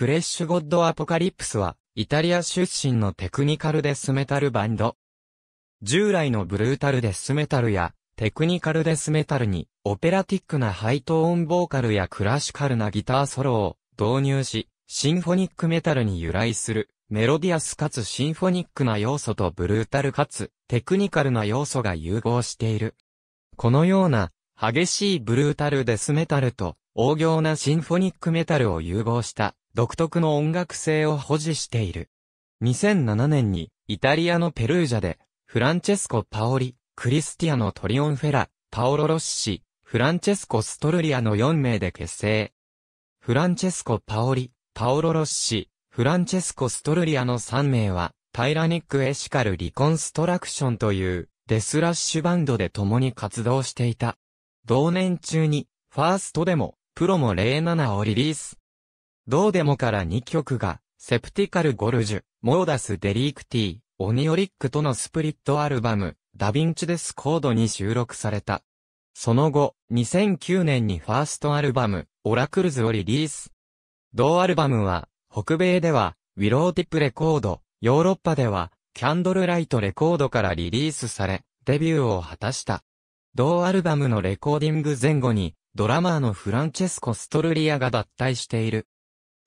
フレッシュゴッドアポカリプスは、イタリア出身のテクニカルデスメタルバンド。従来のブルータルデスメタルや、テクニカルデスメタルに、オペラティックなハイトーンボーカルやクラシカルなギターソロを導入し、シンフォニックメタルに由来する、メロディアスかつシンフォニックな要素とブルータルかつテクニカルな要素が融合している。このような激しいブルータルデスメタルと、大行なシンフォニックメタルを融合した独特の音楽性を保持している。2007年に、イタリアのペルージャで、フランチェスコ・パオリ、クリスティアのトリオンフェラ、パオロロッシ、フランチェスコ・ストルリアの4名で結成。フランチェスコ・パオリ、パオロロッシ、フランチェスコ・ストルリアの3名は、タイラニック・エシカル・リコンストラクションという、デスラッシュバンドで共に活動していた。同年中に、ファーストでも、プロも07をリリース。どうでもから2曲が、セプティカルゴルジュ、モーダスデリークティー、オニオリックとのスプリットアルバム、ダヴィンチデスコードに収録された。その後、2009年にファーストアルバム、オラクルズをリリース。同アルバムは、北米では、ウィローティップレコード、ヨーロッパでは、キャンドルライトレコードからリリースされ、デビューを果たした。同アルバムのレコーディング前後に、ドラマーのフランチェスコ・ストルリアが脱退している。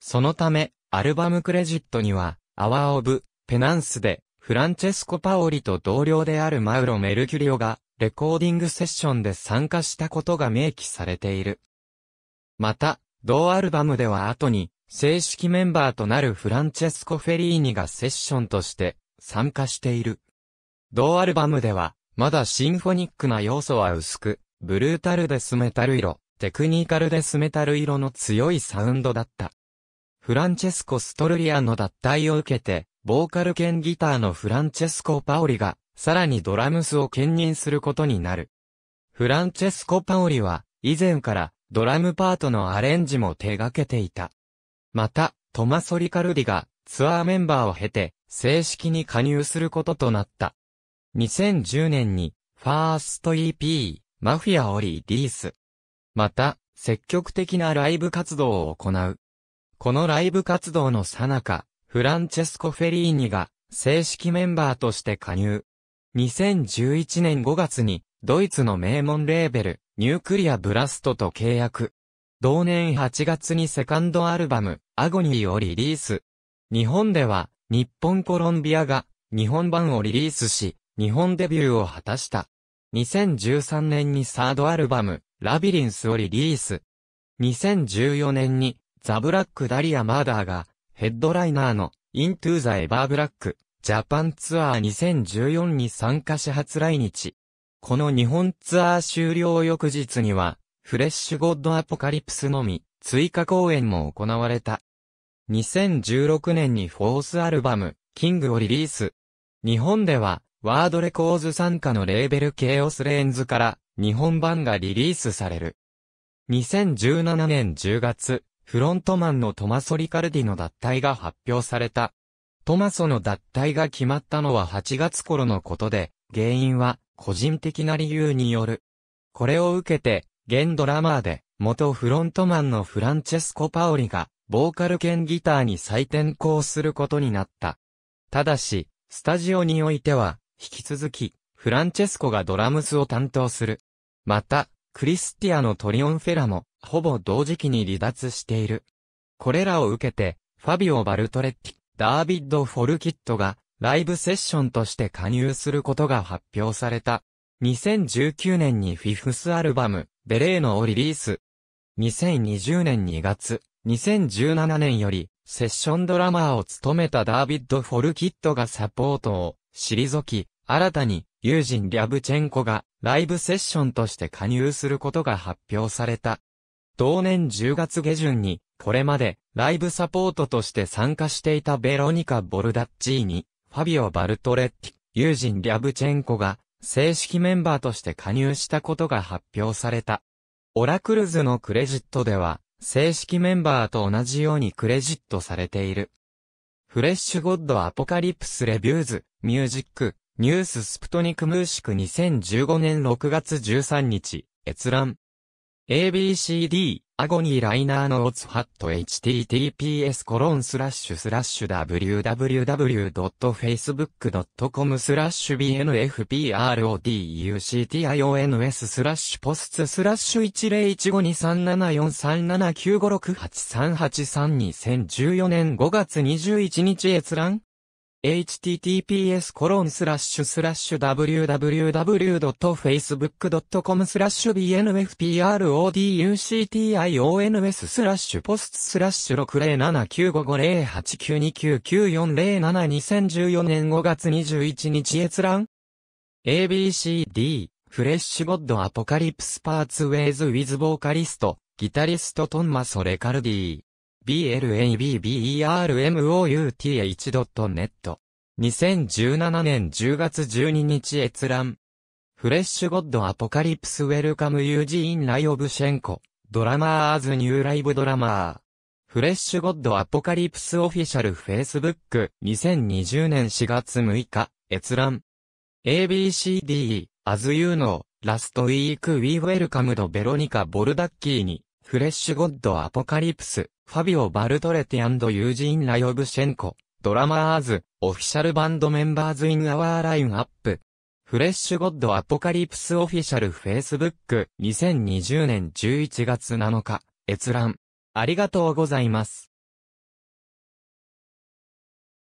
そのため、アルバムクレジットには、アワー・オブ・ペナンスで、フランチェスコ・パオリと同僚であるマウロ・メルキュリオが、レコーディングセッションで参加したことが明記されている。また、同アルバムでは後に、正式メンバーとなるフランチェスコ・フェリーニがセッションとして参加している。同アルバムでは、まだシンフォニックな要素は薄く、ブルータルデスメタル色、テクニカルデスメタル色の強いサウンドだった。フランチェスコ・ストルリアの脱退を受けて、ボーカル兼ギターのフランチェスコ・パオリが、さらにドラムスを兼任することになる。フランチェスコ・パオリは、以前からドラムパートのアレンジも手掛けていた。また、トマソリ・カルディがツアーメンバーを経て、正式に加入することとなった。2010年に、ファースト EP、マフィアをリリース。また、積極的なライブ活動を行う。このライブ活動のさなか、フランチェスコ・フェリーニが正式メンバーとして加入。2011年5月にドイツの名門レーベル、ニュークリア・ブラストと契約。同年8月にセカンドアルバム、アゴニーをリリース。日本では、日本コロンビアが日本版をリリースし、日本デビューを果たした。2013年にサードアルバム、ラビリンスをリリース。2014年にザ・ブラック・ダリア・マーダーが、ヘッドライナーの、イントゥ・ザ・エバー・ブラック、ジャパンツアー2014に参加し初来日。この日本ツアー終了翌日には、フレッシュ・ゴッド・アポカリプスのみ、追加公演も行われた。2016年にフォースアルバム、キングをリリース。日本では、ワードレコーズ参加のレーベルケイオスレーンズから、日本版がリリースされる。2017年10月、フロントマンのトマソ・リカルディの脱退が発表された。トマソの脱退が決まったのは8月頃のことで、原因は個人的な理由による。これを受けて、現ドラマーで、元フロントマンのフランチェスコ・パオリが、ボーカル兼ギターに再転向することになった。ただし、スタジオにおいては、引き続き、フランチェスコがドラムスを担当する。また、クリスティアのトリオンフェラも、ほぼ同時期に離脱している。これらを受けて、ファビオ・バルトレッティ、ダービッド・フォルキットが、ライブセッションとして加入することが発表された。2019年にフィフスアルバム、ベレーノをリリース。2020年2月、2017年より、セッションドラマーを務めたダービッド・フォルキットがサポートを、退き、新たに、友人リャブチェンコが、ライブセッションとして加入することが発表された。同年10月下旬に、これまで、ライブサポートとして参加していたベロニカ・ボルダッチーに、ファビオ・バルトレッティ、友人リャブチェンコが、正式メンバーとして加入したことが発表された。オラクルズのクレジットでは、正式メンバーと同じようにクレジットされている。フレッシュゴッドアポカリプスレビューズ、ミュージック、ニューススプトニクムーシク2015年6月13日、閲覧。ABCD、アゴニーライナーのオツハット https コロンスラッシュスラッシュ www.facebook.com スラッシュ b n f p r o d u c t i o n s スラッシュポスツスラッシュ101523743795683832014年5月21日閲覧 https www.facebook.com bnfproductions スラッシュポストスラッシュ607955089299407 2014年5月21日閲覧 ABCD フレッシュゴッドアポカリプスパーツウェイズウィズボーカリストギタリストトンマソレカルディ b l a b b e r m o u t h n e t 2017年10月12日閲覧。フレッシュゴッドアポカリプスウェルカムユージーン・ライオブシェンコ。ドラマーズニューライブドラマー。フレッシュゴッドアポカリプスオフィシャルフェイスブック2020年4月6日閲覧 ABCD As you know, last week we welcomed Veronica Boldacchi フレッシュゴッドアポカリプス、ファビオ・バルトレティユージーン・ラヨブシェンコ、ドラマーズ、オフィシャルバンドメンバーズ・イン・アワー・ライン・アップ。フレッシュゴッドアポカリプスオフィシャルフェイスブック2020年11月7日閲覧ありがとうございます。